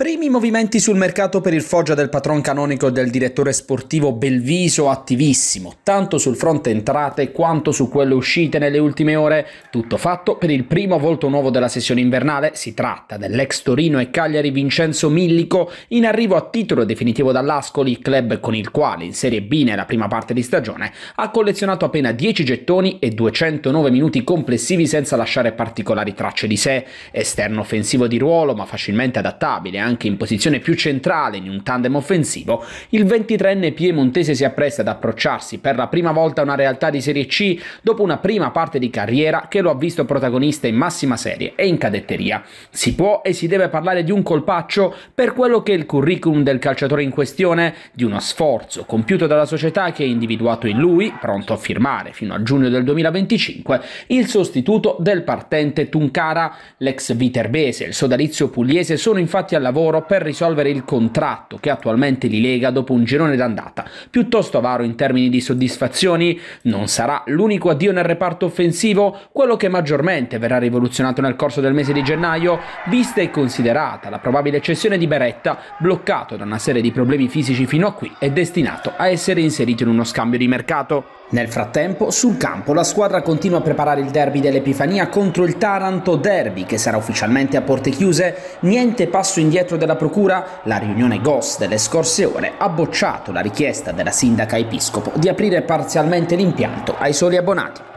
Primi movimenti sul mercato per il Foggia del patron canonico del direttore sportivo Belviso attivissimo, tanto sul fronte entrate quanto su quelle uscite nelle ultime ore. Tutto fatto per il primo volto nuovo della sessione invernale, si tratta dell'ex Torino e Cagliari Vincenzo Millico, in arrivo a titolo definitivo dall'Ascoli, club con il quale in Serie B nella prima parte di stagione ha collezionato appena 10 gettoni e 209 minuti complessivi senza lasciare particolari tracce di sé. Esterno offensivo di ruolo ma facilmente adattabile anche in posizione più centrale in un tandem offensivo, il 23enne piemontese si appresta ad approcciarsi per la prima volta a una realtà di Serie C dopo una prima parte di carriera che lo ha visto protagonista in massima serie e in cadetteria. Si può e si deve parlare di un colpaccio per quello che è il curriculum del calciatore in questione, di uno sforzo compiuto dalla società che ha individuato in lui, pronto a firmare fino a giugno del 2025, il sostituto del partente Tunkara. L'ex viterbese e il sodalizio pugliese sono infatti al lavoro lavoro per risolvere il contratto che attualmente li lega dopo un girone d'andata. Piuttosto avaro in termini di soddisfazioni, non sarà l'unico addio nel reparto offensivo quello che maggiormente verrà rivoluzionato nel corso del mese di gennaio, vista e considerata la probabile cessione di Beretta, bloccato da una serie di problemi fisici fino a qui e destinato a essere inserito in uno scambio di mercato. Nel frattempo, sul campo, la squadra continua a preparare il derby dell'Epifania contro il Taranto Derby, che sarà ufficialmente a porte chiuse. Niente passo indietro della Procura, la riunione GOS delle scorse ore ha bocciato la richiesta della sindaca Episcopo di aprire parzialmente l'impianto ai soli abbonati.